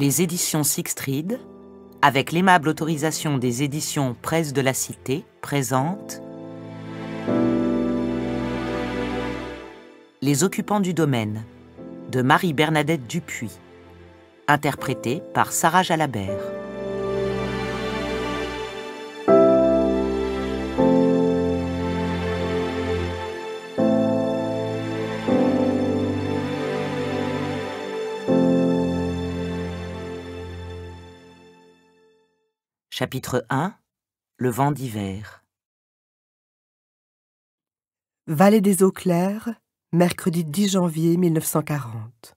les éditions Sixtride, avec l'aimable autorisation des éditions Presse de la Cité, présentent Les occupants du domaine de Marie-Bernadette Dupuis, interprétée par Sarah Jalabert. Chapitre 1 Le vent d'hiver Vallée des eaux claires, mercredi 10 janvier 1940.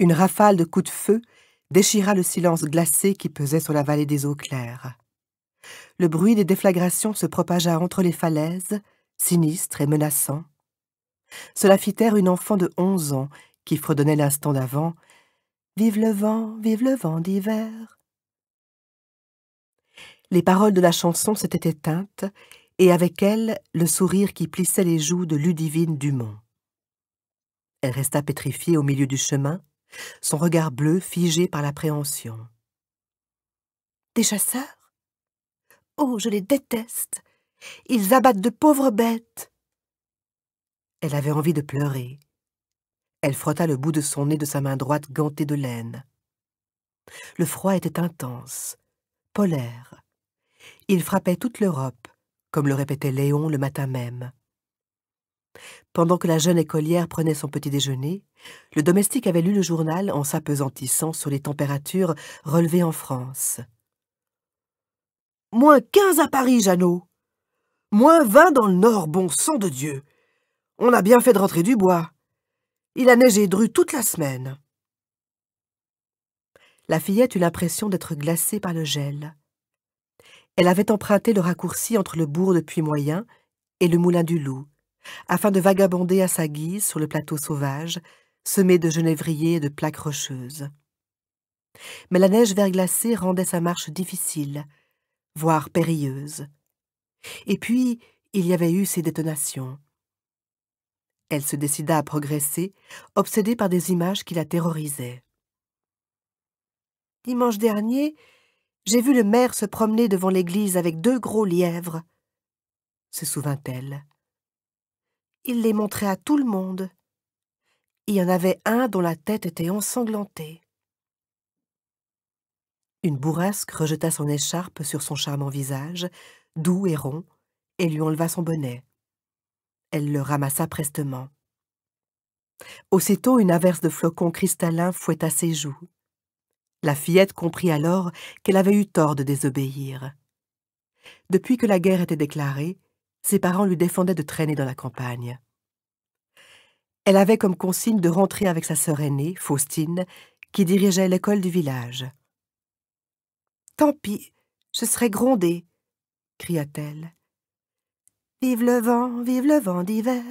Une rafale de coups de feu déchira le silence glacé qui pesait sur la vallée des eaux claires. Le bruit des déflagrations se propagea entre les falaises, sinistre et menaçant. Cela fit taire une enfant de onze ans qui fredonnait l'instant d'avant Vive le vent, vive le vent d'hiver. Les paroles de la chanson s'étaient éteintes, et avec elles le sourire qui plissait les joues de Ludivine Dumont. Elle resta pétrifiée au milieu du chemin, son regard bleu figé par l'appréhension. Des chasseurs Oh, je les déteste Ils abattent de pauvres bêtes Elle avait envie de pleurer. Elle frotta le bout de son nez de sa main droite gantée de laine. Le froid était intense, polaire. Il frappait toute l'Europe, comme le répétait Léon le matin même. Pendant que la jeune écolière prenait son petit déjeuner, le domestique avait lu le journal en s'apesantissant sur les températures relevées en France. Moins quinze à Paris, Jeannot. Moins vingt dans le nord, bon sang de Dieu. On a bien fait de rentrer du bois. Il a neigé dru toute la semaine. La fillette eut l'impression d'être glacée par le gel. Elle avait emprunté le raccourci entre le bourg de Puy-Moyen et le moulin du Loup, afin de vagabonder à sa guise sur le plateau sauvage, semé de genévriers et de plaques rocheuses. Mais la neige verglacée rendait sa marche difficile, voire périlleuse. Et puis, il y avait eu ces détonations elle se décida à progresser, obsédée par des images qui la terrorisaient. Dimanche dernier, j'ai vu le maire se promener devant l'église avec deux gros lièvres, se souvint-elle. Il les montrait à tout le monde. Il y en avait un dont la tête était ensanglantée. Une bourrasque rejeta son écharpe sur son charmant visage, doux et rond, et lui enleva son bonnet elle le ramassa prestement. Aussitôt une averse de flocons cristallins fouetta ses joues. La fillette comprit alors qu'elle avait eu tort de désobéir. Depuis que la guerre était déclarée, ses parents lui défendaient de traîner dans la campagne. Elle avait comme consigne de rentrer avec sa sœur aînée, Faustine, qui dirigeait l'école du village. Tant pis, je serai grondée, cria-t-elle. Vive le vent, vive le vent d'hiver.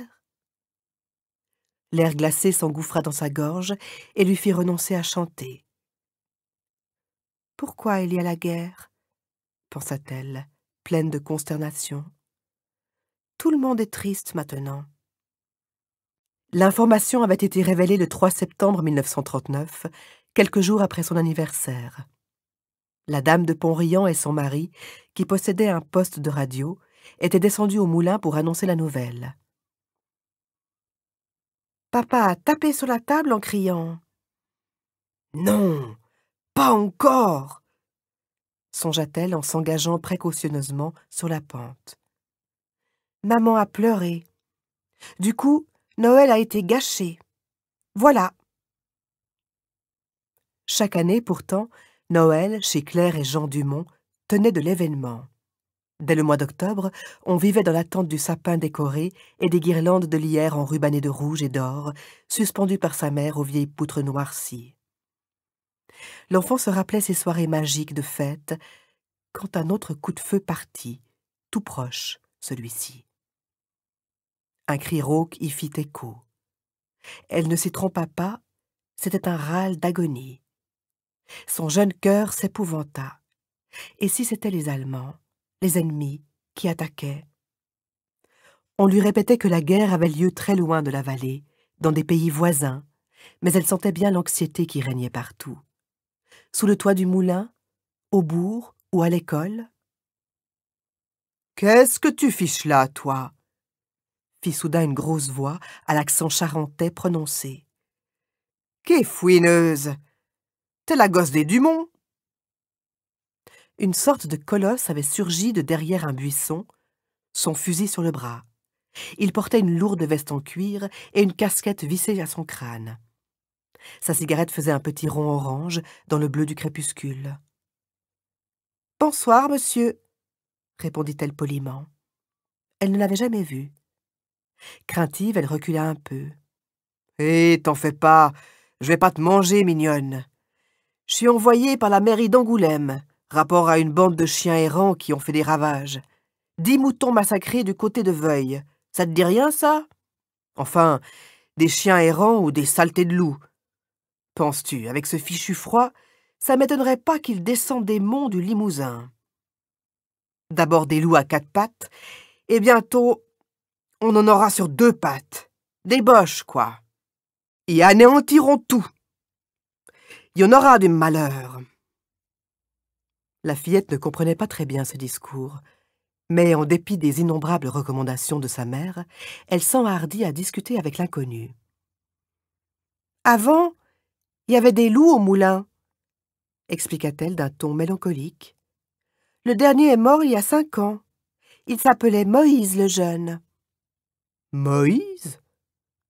L'air glacé s'engouffra dans sa gorge et lui fit renoncer à chanter. Pourquoi il y a la guerre pensa-t-elle, pleine de consternation. Tout le monde est triste maintenant. L'information avait été révélée le 3 septembre 1939, quelques jours après son anniversaire. La dame de pont et son mari, qui possédaient un poste de radio, était descendu au moulin pour annoncer la nouvelle. Papa a tapé sur la table en criant Non, pas encore songea-t-elle en s'engageant précautionneusement sur la pente. Maman a pleuré. Du coup, Noël a été gâché. Voilà. Chaque année, pourtant, Noël, chez Claire et Jean Dumont, tenait de l'événement. Dès le mois d'octobre, on vivait dans l'attente du sapin décoré et des guirlandes de lierre enrubannées de rouge et d'or, suspendues par sa mère aux vieilles poutres noircies. L'enfant se rappelait ces soirées magiques de fête, quand un autre coup de feu partit, tout proche, celui-ci. Un cri rauque y fit écho. Elle ne s'y trompa pas, c'était un râle d'agonie. Son jeune cœur s'épouvanta. Et si c'étaient les Allemands les ennemis qui attaquaient. On lui répétait que la guerre avait lieu très loin de la vallée, dans des pays voisins, mais elle sentait bien l'anxiété qui régnait partout. Sous le toit du moulin, au bourg ou à l'école. Qu'est-ce que tu fiches là, toi fit soudain une grosse voix à l'accent charentais prononcé. Qu'est fouineuse T'es la gosse des Dumont une sorte de colosse avait surgi de derrière un buisson, son fusil sur le bras. Il portait une lourde veste en cuir et une casquette vissée à son crâne. Sa cigarette faisait un petit rond orange dans le bleu du crépuscule. Bonsoir, monsieur, répondit-elle poliment. Elle ne l'avait jamais vu. Craintive, elle recula un peu. Hé, eh, t'en fais pas, je vais pas te manger, mignonne. Je suis envoyée par la mairie d'Angoulême rapport à une bande de chiens errants qui ont fait des ravages. Dix moutons massacrés du côté de Veuil. Ça te dit rien, ça Enfin, des chiens errants ou des saletés de loups. Penses-tu, avec ce fichu froid, ça m'étonnerait pas qu'ils descendent des monts du Limousin. D'abord des loups à quatre pattes, et bientôt on en aura sur deux pattes. Des boches, quoi. Et anéantiront tout. Il y en aura du malheur. La fillette ne comprenait pas très bien ce discours, mais en dépit des innombrables recommandations de sa mère, elle s'enhardit à discuter avec l'inconnu. Avant, il y avait des loups au moulin, expliqua-t-elle d'un ton mélancolique. Le dernier est mort il y a cinq ans. Il s'appelait Moïse le jeune. Moïse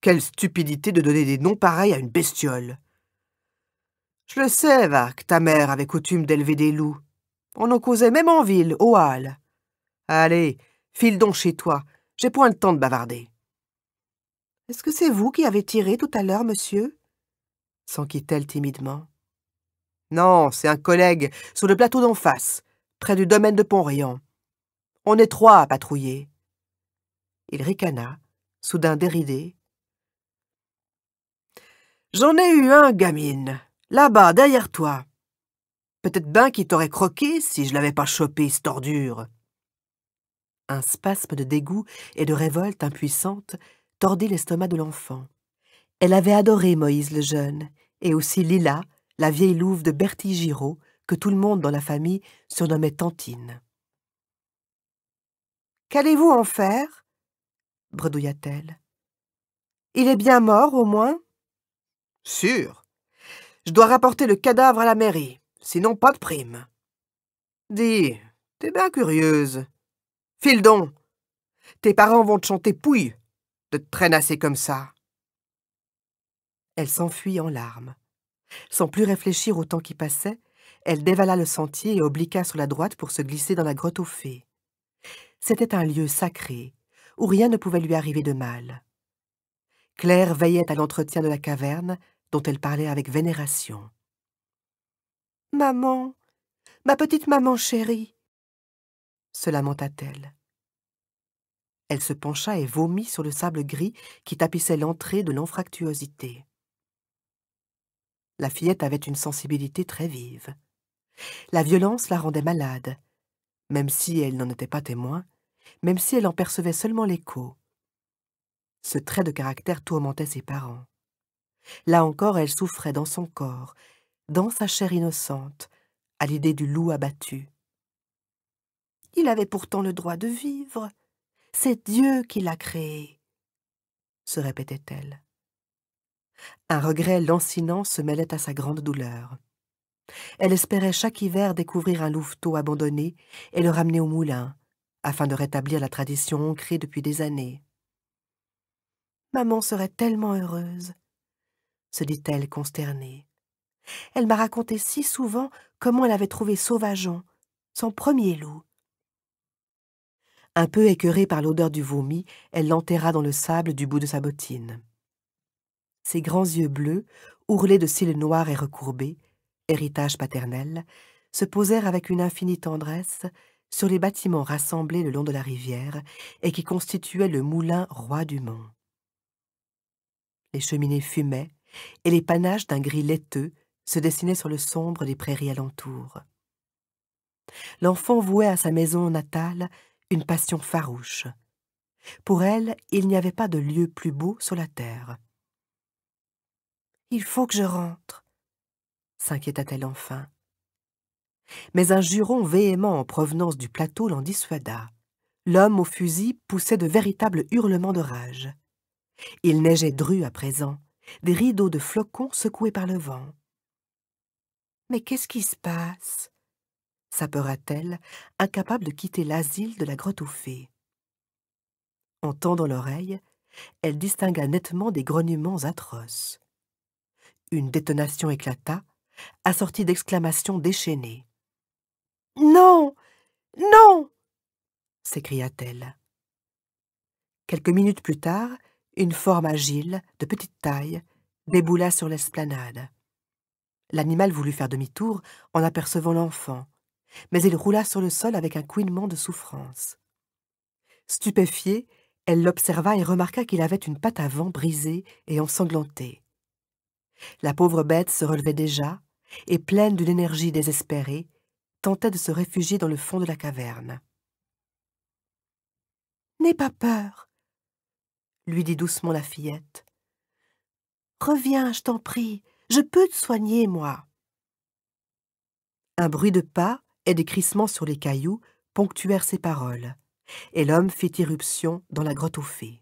Quelle stupidité de donner des noms pareils à une bestiole Je le sais, Vark, ta mère avait coutume d'élever des loups. On en causait même en ville, au Halles. Allez, file donc chez toi. J'ai point le temps de bavarder. Est-ce que c'est vous qui avez tiré tout à l'heure, monsieur s'enquit-elle timidement. Non, c'est un collègue, sur le plateau d'en face, près du domaine de pont On est trois à patrouiller. Il ricana, soudain déridé. J'en ai eu un, gamine, là-bas, derrière toi. Peut-être bien qu'il t'aurait croqué si je l'avais pas chopé, cette Un spasme de dégoût et de révolte impuissante tordit l'estomac de l'enfant. Elle avait adoré Moïse le jeune, et aussi Lila, la vieille louve de Bertie Giraud, que tout le monde dans la famille surnommait Tantine. Qu'allez-vous en faire bredouilla-t-elle. Il est bien mort, au moins Sûr. Je dois rapporter le cadavre à la mairie sinon pas de prime. Dis, t'es bien curieuse. File donc. Tes parents vont te chanter pouille de te traînasser comme ça. Elle s'enfuit en larmes. Sans plus réfléchir au temps qui passait, elle dévala le sentier et obliqua sur la droite pour se glisser dans la grotte aux fées. C'était un lieu sacré, où rien ne pouvait lui arriver de mal. Claire veillait à l'entretien de la caverne, dont elle parlait avec vénération. Maman, ma petite maman chérie se lamenta-t-elle. Elle se pencha et vomit sur le sable gris qui tapissait l'entrée de l'anfractuosité. La fillette avait une sensibilité très vive. La violence la rendait malade, même si elle n'en était pas témoin, même si elle en percevait seulement l'écho. Ce trait de caractère tourmentait ses parents. Là encore, elle souffrait dans son corps, dans sa chair innocente, à l'idée du loup abattu. Il avait pourtant le droit de vivre. C'est Dieu qui l'a créé, se répétait-elle. Un regret lancinant se mêlait à sa grande douleur. Elle espérait chaque hiver découvrir un louveteau abandonné et le ramener au moulin, afin de rétablir la tradition ancrée depuis des années. Maman serait tellement heureuse, se dit-elle consternée. Elle m'a raconté si souvent comment elle avait trouvé Sauvageon, son premier loup. Un peu écœurée par l'odeur du vomi, elle l'enterra dans le sable du bout de sa bottine. Ses grands yeux bleus, ourlés de cils noirs et recourbés, héritage paternel, se posèrent avec une infinie tendresse sur les bâtiments rassemblés le long de la rivière et qui constituaient le moulin roi du mont. Les cheminées fumaient, et les panaches d'un gris laiteux se dessinait sur le sombre des prairies alentour. L'enfant vouait à sa maison natale une passion farouche. Pour elle, il n'y avait pas de lieu plus beau sur la terre. Il faut que je rentre, s'inquiéta-t-elle enfin. Mais un juron véhément en provenance du plateau l'en dissuada. L'homme au fusil poussait de véritables hurlements de rage. Il neigeait dru à présent, des rideaux de flocons secoués par le vent. Mais qu'est-ce qui se passe s'apeura-t-elle, incapable de quitter l'asile de la grotte aux fées. En tendant l'oreille, elle distingua nettement des grognements atroces. Une détonation éclata, assortie d'exclamations déchaînées. Non Non s'écria-t-elle. Quelques minutes plus tard, une forme agile, de petite taille, déboula sur l'esplanade. L'animal voulut faire demi-tour en apercevant l'enfant, mais il roula sur le sol avec un couinement de souffrance. Stupéfiée, elle l'observa et remarqua qu'il avait une patte avant brisée et ensanglantée. La pauvre bête se relevait déjà, et pleine d'une énergie désespérée, tentait de se réfugier dans le fond de la caverne. N'aie pas peur, lui dit doucement la fillette. Reviens, je t'en prie, je peux te soigner, moi. Un bruit de pas et des crissements sur les cailloux ponctuèrent ces paroles, et l'homme fit irruption dans la grotte aux fées.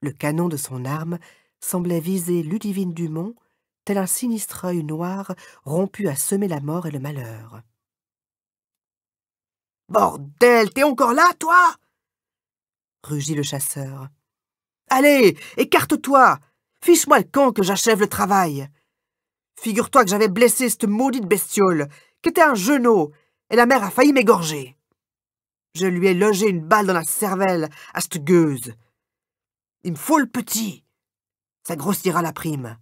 Le canon de son arme semblait viser Ludivine Dumont, tel un sinistre œil noir rompu à semer la mort et le malheur. Bordel, t'es encore là, toi rugit le chasseur. Allez, écarte-toi Fiche-moi le camp que j'achève le travail. Figure-toi que j'avais blessé cette maudite bestiole, qui était un genou, et la mère a failli m'égorger. Je lui ai logé une balle dans la cervelle à cette gueuse. Il me faut le petit. Ça grossira la prime.